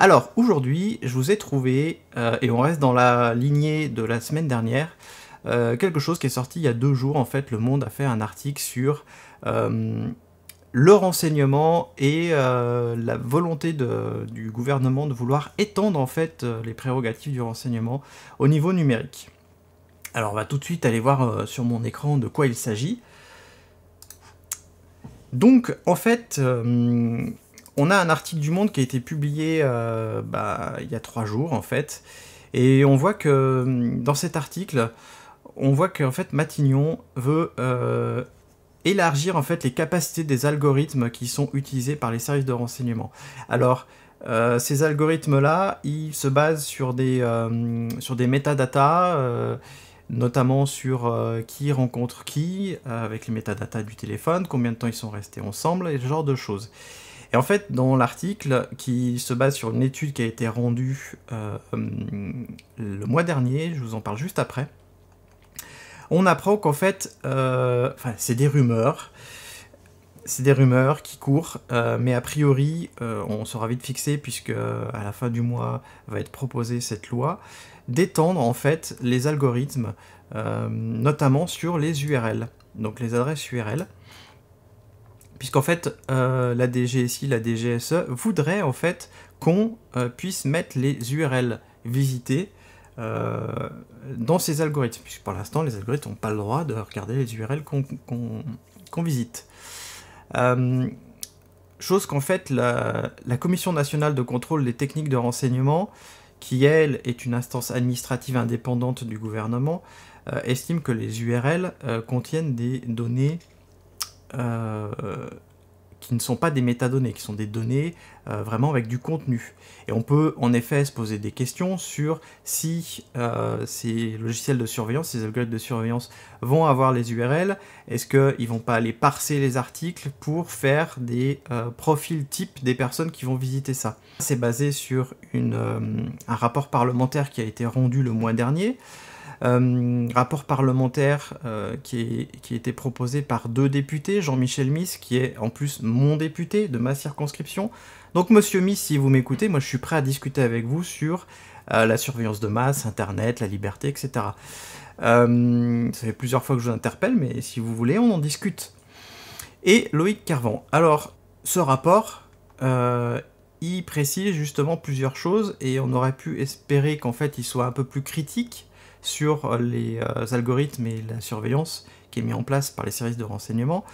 Alors aujourd'hui, je vous ai trouvé, euh, et on reste dans la lignée de la semaine dernière, euh, quelque chose qui est sorti il y a deux jours. En fait, Le Monde a fait un article sur euh, le renseignement et la volonté du gouvernement de vouloir étendre en fait les prérogatives du renseignement au niveau numérique. Alors on va tout de suite aller voir sur mon écran de quoi il s'agit. Donc en fait on a un article du Monde qui a été publié euh, bah, il y a trois jours en fait, et on voit que hum, dans cet article, on voit qu'en fait Matignon veut euh, élargir en fait les capacités des algorithmes qui sont utilisés par les services de renseignement. Alors euh, ces algorithmes-là, ils se basent sur des, sur des métadatas, notamment sur qui rencontre qui, avec les métadatas du téléphone, combien de temps ils sont restés ensemble, et ce genre de choses. Et en fait, dans l'article, qui se base sur une étude qui a été rendue euh, le mois dernier, je vous en parle juste après, on apprend qu'en fait, euh, c'est des rumeurs, c'est des rumeurs qui courent, euh, mais a priori, on sera vite fixé puisque à la fin du mois va être proposée cette loi d'étendre en fait les algorithmes, notamment sur les URL, donc les adresses URL puisqu'en fait euh, la DGSI, la DGSE voudrait en fait qu'on euh, puisse mettre les URL visitées euh, dans ces algorithmes, puisque pour l'instant les algorithmes n'ont pas le droit de regarder les URL qu'on visite. chose qu'en fait la, la, Commission nationale de contrôle des techniques de renseignement, qui elle est une instance administrative indépendante du gouvernement, estime que les URL contiennent des données euh, qui ne sont pas des métadonnées, qui sont des données euh, vraiment avec du contenu. Et on peut en effet se poser des questions sur si euh, ces logiciels de surveillance, ces algorithmes de surveillance vont avoir les URL, est-ce qu'ils ne vont pas aller parser les articles pour faire des profils types des personnes qui vont visiter ça. C'est basé sur une, un rapport parlementaire qui a été rendu le mois dernier. Euh, rapport parlementaire euh, qui, a été proposé par deux députés, Jean-Michel Miss, qui est en plus mon député de ma circonscription. Donc monsieur Miss, si vous m'écoutez, moi je suis prêt à discuter avec vous sur euh, la surveillance de masse, Internet, la liberté, etc. ça fait plusieurs fois que je vous interpelle, mais si vous voulez, on en discute. Et Loïc Carvan. Alors, ce rapport il précise justement plusieurs choses et on aurait pu espérer qu'en fait il soit un peu plus critique sur les euh, algorithmes et la surveillance qui est mis en place par les services de renseignement,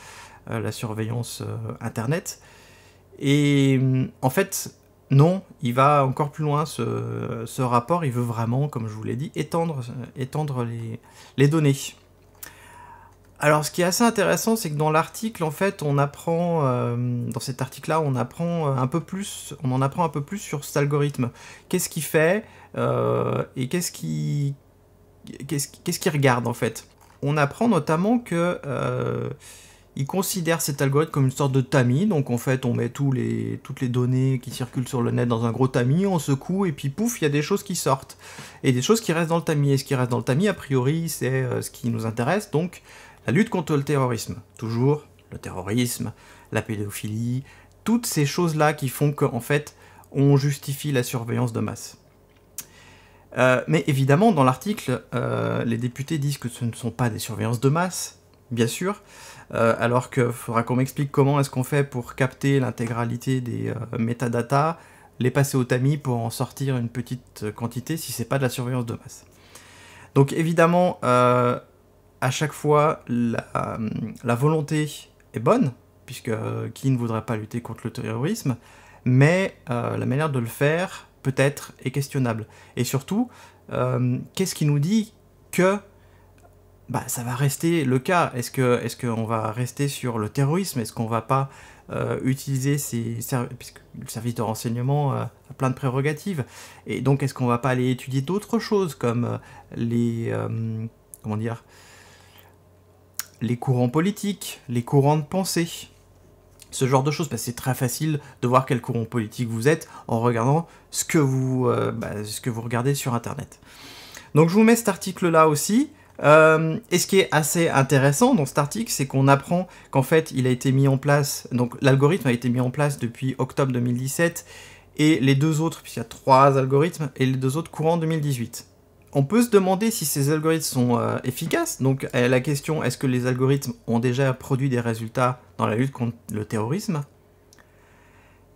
euh, la surveillance euh, Internet. Et mm, en fait, non, il va encore plus loin ce, rapport, il veut vraiment, comme je vous l'ai dit, étendre, étendre les, les, données. Alors ce qui est assez intéressant, c'est que dans l'article, en fait, on apprend, dans cet article-là, on apprend un peu plus, on en apprend un peu plus sur cet algorithme. Qu'est-ce qu'il fait et qu'est-ce qui, qu'est-ce qu'il regarde en fait On apprend notamment que euh, il considère cet algorithme comme une sorte de tamis, donc en fait on met toutes les données qui circulent sur le net dans un gros tamis, on secoue et puis pouf, il y a des choses qui sortent et des choses qui restent dans le tamis. Et ce qui reste dans le tamis, a priori, c'est euh, ce qui nous intéresse, donc la lutte contre le terrorisme. Toujours le terrorisme, la pédophilie, toutes ces choses-là qui font qu'en fait on justifie la surveillance de masse. Euh, mais évidemment, dans l'article, euh, les députés disent que ce ne sont pas des surveillances de masse, bien sûr, euh, alors qu'il faudra qu'on m'explique comment est-ce qu'on fait pour capter l'intégralité des métadatas, les passer au tamis pour en sortir une petite quantité si c'est pas de la surveillance de masse. Donc évidemment, à chaque fois, la, volonté est bonne, puisque qui ne voudrait pas lutter contre le terrorisme, mais la manière de le faire peut-être est questionnable. Et surtout, euh, qu'est-ce qui nous dit que bah, ça va rester le cas Est-ce qu'on est va rester sur le terrorisme Est-ce qu'on va pas euh, utiliser ces puisque le service de renseignement euh, plein de prérogatives Et donc, est-ce qu'on va pas aller étudier d'autres choses comme les comment dire les courants politiques, les courants de pensée ce genre de choses, parce que c'est très facile de voir quel courant politique vous êtes en regardant ce que vous, euh, bah, ce que vous regardez sur Internet. Donc je vous mets cet article-là aussi. Euh, et ce qui est assez intéressant dans cet article, c'est qu'on apprend qu'en fait, il a été mis en place, donc l'algorithme a été mis en place depuis octobre 2017, et les deux autres, puisqu'il y a trois algorithmes, et les deux autres courant 2018 on peut se demander si ces algorithmes sont euh, efficaces. Donc euh, la question, est-ce que les algorithmes ont déjà produit des résultats dans la lutte contre le terrorisme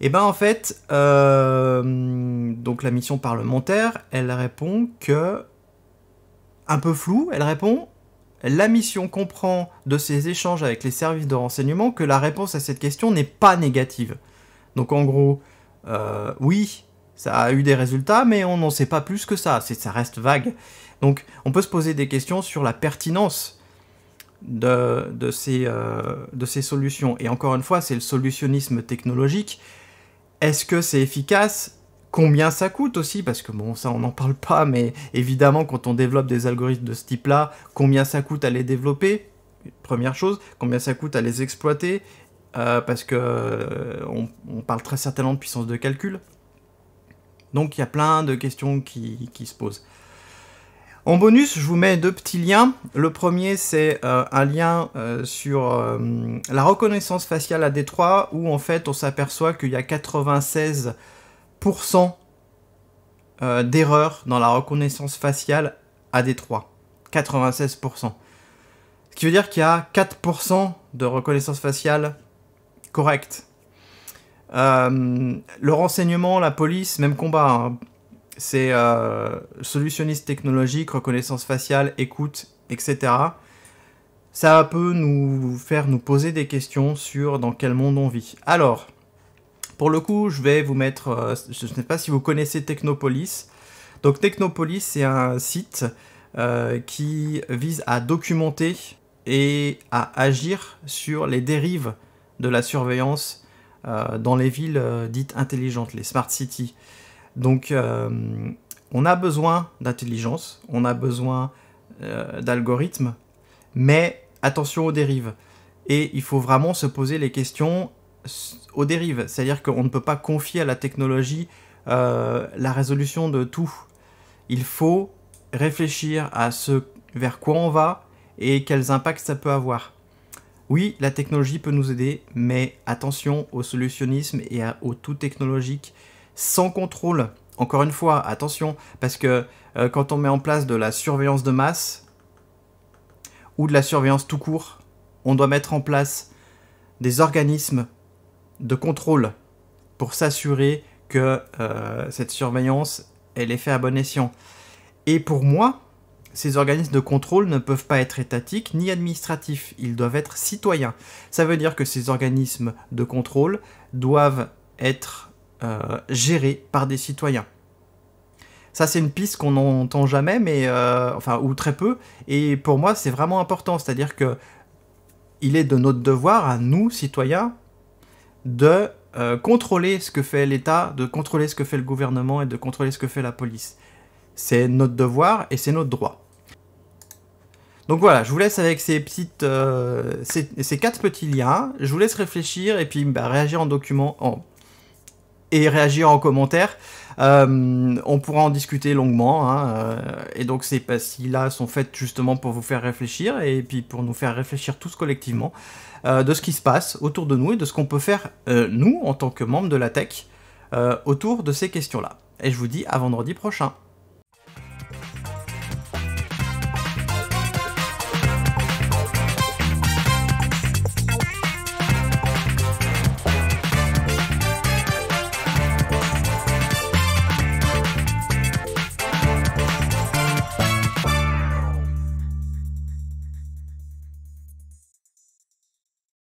Eh bien en fait, euh, donc la mission parlementaire, elle répond que, un peu floue, elle répond, la mission comprend de ses échanges avec les services de renseignement que la réponse à cette question n'est pas négative. Donc en gros, oui, ça a eu des résultats, mais on n'en sait pas plus que ça, ça reste vague. Donc on peut se poser des questions sur la pertinence de, euh, de, ces, solutions. Et encore une fois, c'est le solutionnisme technologique. Est-ce que c'est efficace Combien ça coûte aussi Parce que bon, ça on n'en parle pas, mais évidemment quand on développe des algorithmes de ce type-là, combien ça coûte à les développer Première chose, combien ça coûte à les exploiter euh, Parce que euh, on parle très certainement de puissance de calcul. Donc il y a plein de questions qui, se posent. En bonus, je vous mets deux petits liens. Le premier, c'est euh, un lien euh, sur euh, la reconnaissance faciale à Détroit, où en fait on s'aperçoit qu'il y a 96% d'erreurs dans la reconnaissance faciale à Détroit. 96%. Ce qui veut dire qu'il y a 4% de reconnaissance faciale correcte. Euh, le renseignement, la police, même combat. Hein. C'est euh, solutionniste technologique, reconnaissance faciale, écoute, etc. Ça peut nous faire nous poser des questions sur dans quel monde on vit. Alors, pour le coup, je vais vous mettre, euh, je ne sais pas si vous connaissez Technopolis. Donc Technopolis, c'est un site qui vise à documenter et à agir sur les dérives de la surveillance euh, dans les villes euh, dites intelligentes, les smart cities. Donc euh, on a besoin d'intelligence, on a besoin d'algorithmes, mais attention aux dérives. Et il faut vraiment se poser les questions aux dérives. C'est-à-dire qu'on ne peut pas confier à la technologie la résolution de tout. Il faut réfléchir à ce vers quoi on va et quels impacts ça peut avoir. Oui, la technologie peut nous aider, mais attention au solutionnisme et au tout technologique sans contrôle. Encore une fois, attention, parce que euh, quand on met en place de la surveillance de masse ou de la surveillance tout court, on doit mettre en place des organismes de contrôle pour s'assurer que euh, cette surveillance, elle est faite à bon escient. Et pour moi, ces organismes de contrôle ne peuvent pas être étatiques ni administratifs, ils doivent être citoyens. Ça veut dire que ces organismes de contrôle doivent être euh, gérés par des citoyens. Ça, c'est une piste qu'on n'entend jamais, mais euh, enfin, ou très peu. Et pour moi, c'est vraiment important. C'est-à-dire que il est de notre devoir, à nous, citoyens, de euh, contrôler ce que fait l'État, de contrôler ce que fait le gouvernement et de contrôler ce que fait la police. C'est notre devoir et c'est notre droit. Donc voilà, je vous laisse avec ces petites, euh, ces, quatre petits liens. Je vous laisse réfléchir et puis bah, réagir en document en... et réagir en commentaire. Euh, on pourra en discuter longuement. Hein, euh, et donc ces pastilles-là sont faites justement pour vous faire réfléchir et puis pour nous faire réfléchir tous collectivement de ce qui se passe autour de nous et de ce qu'on peut faire nous en tant que membres de la tech autour de ces questions-là. Et je vous dis à vendredi prochain.